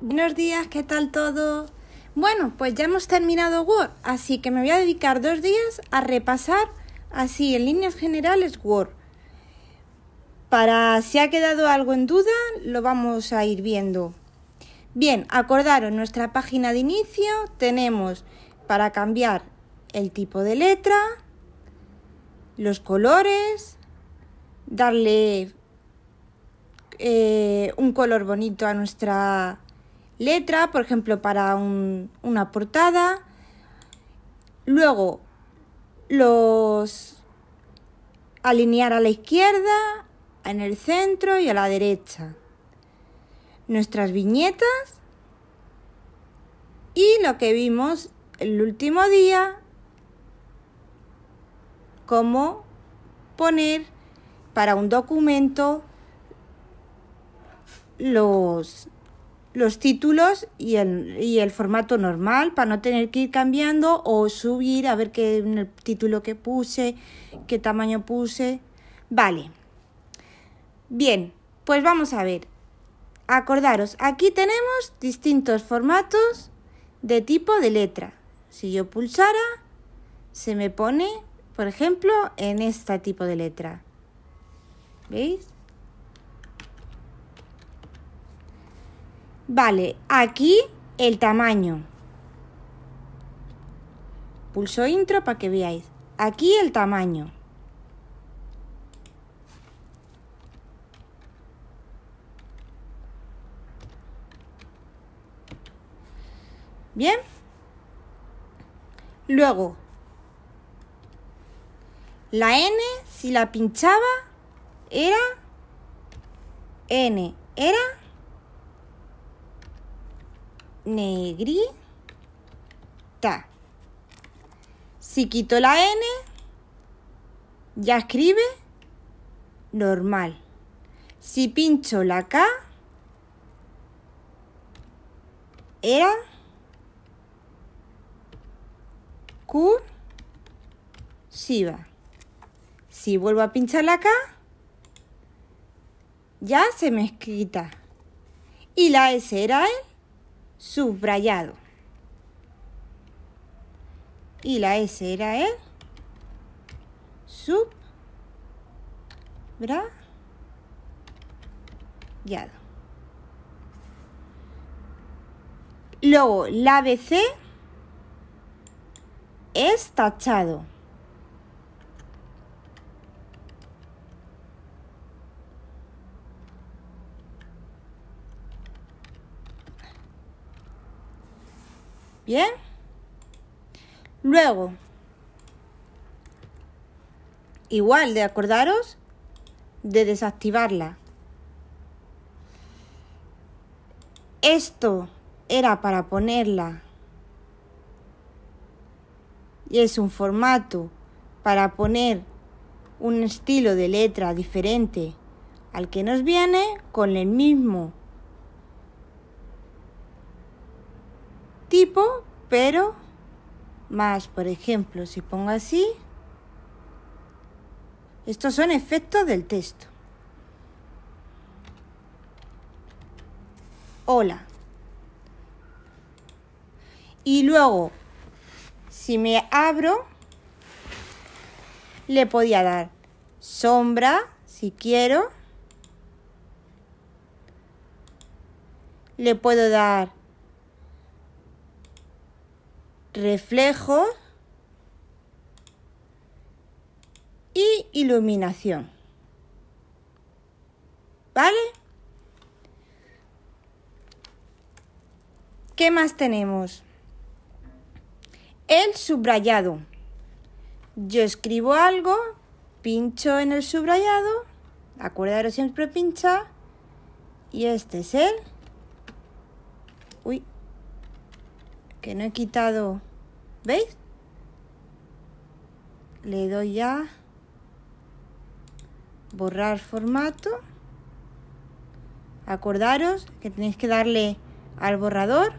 Buenos días, ¿qué tal todo? Bueno, pues ya hemos terminado Word, así que me voy a dedicar dos días a repasar así en líneas generales Word. Para si ha quedado algo en duda, lo vamos a ir viendo. Bien, acordaros, nuestra página de inicio tenemos para cambiar el tipo de letra, los colores, darle eh, un color bonito a nuestra letra, por ejemplo, para un, una portada. Luego, los alinear a la izquierda, en el centro y a la derecha. Nuestras viñetas. Y lo que vimos el último día, cómo poner para un documento los los títulos y el, y el formato normal para no tener que ir cambiando o subir a ver qué el título que puse, qué tamaño puse. Vale. Bien, pues vamos a ver. Acordaros, aquí tenemos distintos formatos de tipo de letra. Si yo pulsara, se me pone, por ejemplo, en este tipo de letra. ¿Veis? Vale, aquí el tamaño. Pulso intro para que veáis. Aquí el tamaño. ¿Bien? Luego, la N, si la pinchaba, era N, era negrita. Si quito la N, ya escribe normal. Si pincho la K, era cursiva. Si vuelvo a pinchar la K, ya se me escrita. Y la S era el subrayado. Y la S era el subrayado. Luego, la bc es tachado. Bien. Luego, igual de acordaros de desactivarla. Esto era para ponerla. Y es un formato para poner un estilo de letra diferente al que nos viene con el mismo tipo, pero más. Por ejemplo, si pongo así, estos son efectos del texto. Hola. Y luego, si me abro, le podía dar sombra, si quiero. Le puedo dar reflejo y iluminación. ¿Vale? ¿Qué más tenemos? El subrayado. Yo escribo algo, pincho en el subrayado, acordaros siempre pincha y este es el que no he quitado. ¿Veis? Le doy ya borrar formato. Acordaros que tenéis que darle al borrador.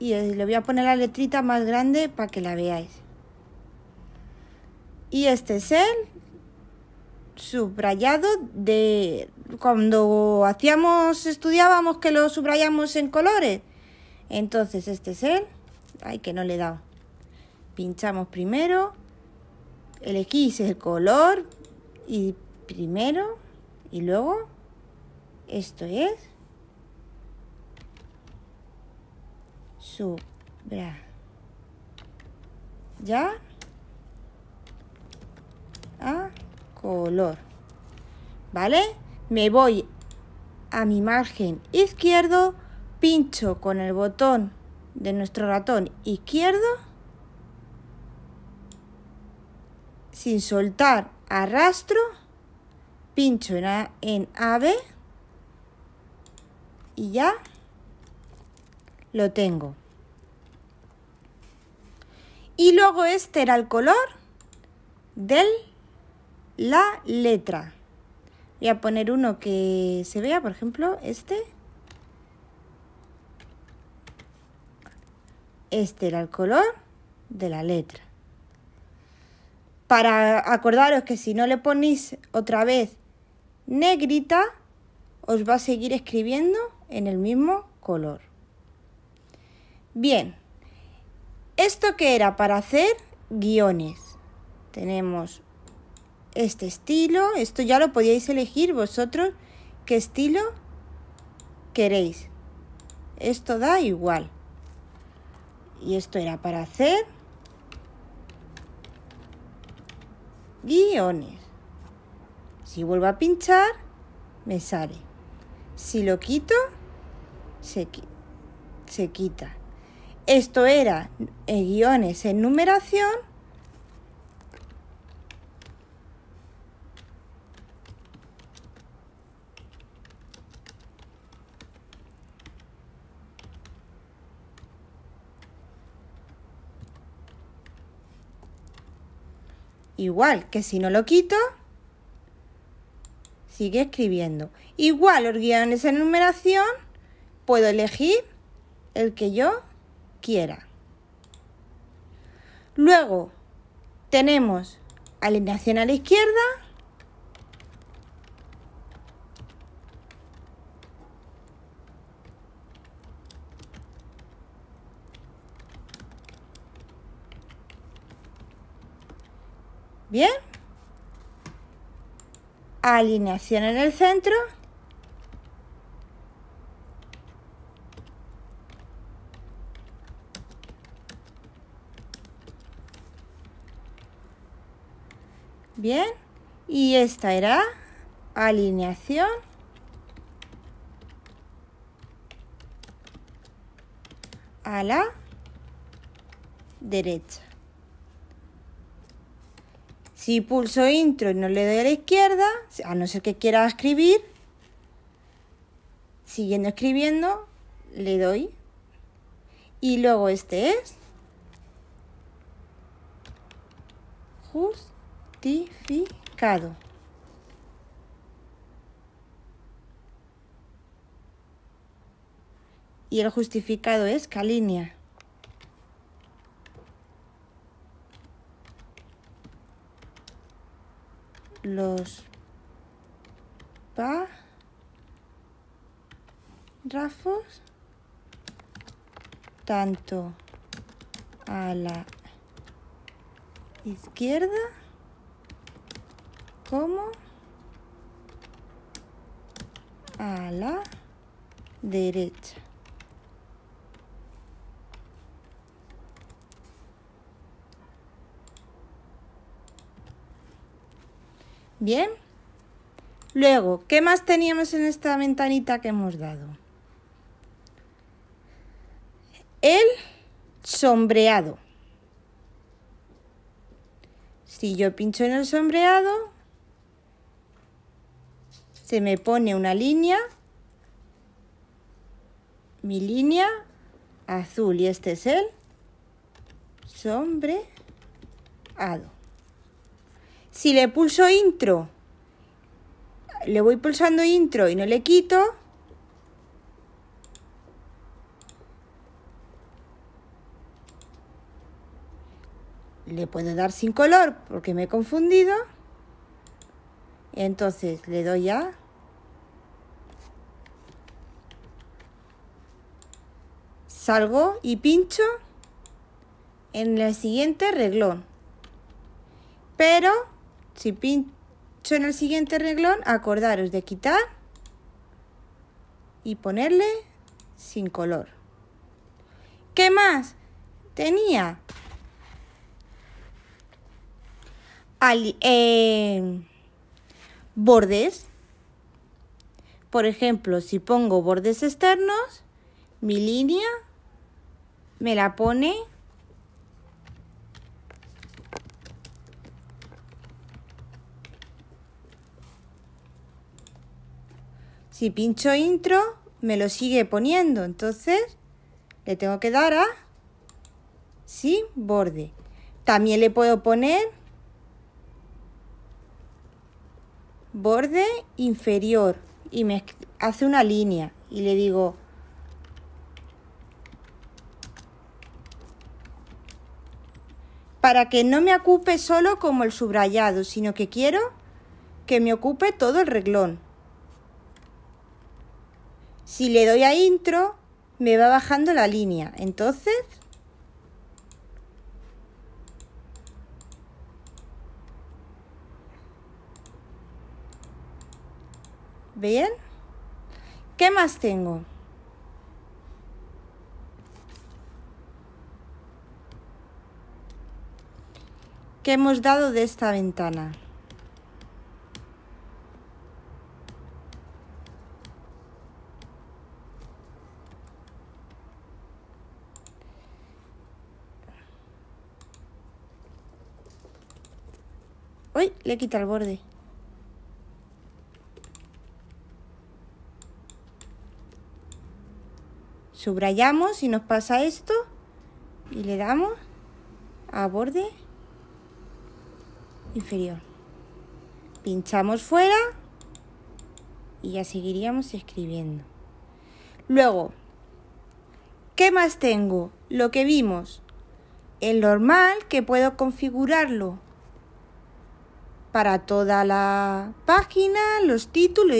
Y eh, le voy a poner la letrita más grande para que la veáis. Y este es el subrayado de cuando hacíamos, estudiábamos que lo subrayamos en colores. Entonces este es el, ay que no le he dado. Pinchamos primero, el es el color y primero y luego esto es Subrayado. ¿Ya? color. ¿Vale? Me voy a mi margen izquierdo, pincho con el botón de nuestro ratón izquierdo, sin soltar, arrastro, pincho en, a, en AB y ya lo tengo. Y luego este era el color del la letra. Voy a poner uno que se vea, por ejemplo, este. Este era el color de la letra. Para acordaros que si no le ponéis otra vez negrita, os va a seguir escribiendo en el mismo color. Bien, esto que era para hacer guiones. Tenemos este estilo, esto ya lo podíais elegir vosotros qué estilo queréis. Esto da igual. Y esto era para hacer guiones. Si vuelvo a pinchar, me sale. Si lo quito, se, se quita. Esto era eh, guiones en numeración igual que si no lo quito, sigue escribiendo. Igual los guiones en numeración, puedo elegir el que yo quiera. Luego tenemos alineación a la izquierda Bien. Alineación en el centro. Bien. Y esta era alineación. A la derecha. Si pulso intro y no le doy a la izquierda, a no ser que quiera escribir, siguiendo escribiendo, le doy. Y luego este es justificado. Y el justificado es calínea. los párrafos tanto a la izquierda como a la derecha. Bien. Luego, ¿qué más teníamos en esta ventanita que hemos dado? El sombreado. Si yo pincho en el sombreado, se me pone una línea, mi línea azul y este es el sombreado. Si le pulso intro, le voy pulsando intro y no le quito. Le puedo dar sin color porque me he confundido. Entonces le doy ya. Salgo y pincho en el siguiente reglón. Pero si pincho en el siguiente reglón, acordaros de quitar y ponerle sin color. ¿Qué más tenía? Em, bordes. Por ejemplo, si pongo bordes externos, mi línea me la pone Si pincho intro, me lo sigue poniendo. Entonces, le tengo que dar a... Sí, borde. También le puedo poner borde inferior y me hace una línea y le digo para que no me ocupe solo como el subrayado, sino que quiero que me ocupe todo el reglón. Si le doy a intro, me va bajando la línea. Entonces, ¿Bien? ¿Qué más tengo? ¿Qué hemos dado de esta ventana? Le quita el borde. Subrayamos y nos pasa esto. Y le damos a borde inferior. Pinchamos fuera y ya seguiríamos escribiendo. Luego, ¿qué más tengo? Lo que vimos. El normal que puedo configurarlo para toda la página, los títulos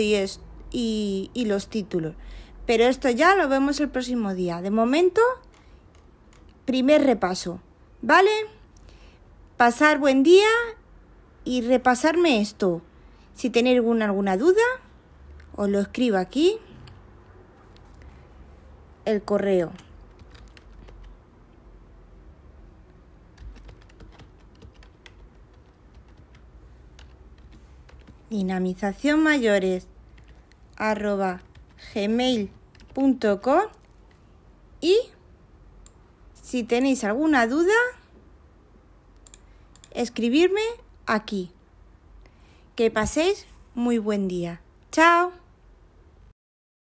y, los títulos. Pero esto ya lo vemos el próximo día. De momento, primer repaso, ¿vale? Pasar buen día y repasarme esto. Si tenéis alguna, alguna duda, os lo escribo aquí. El correo. dinamización y si tenéis alguna duda, escribirme aquí. Que paséis muy buen día. Chao.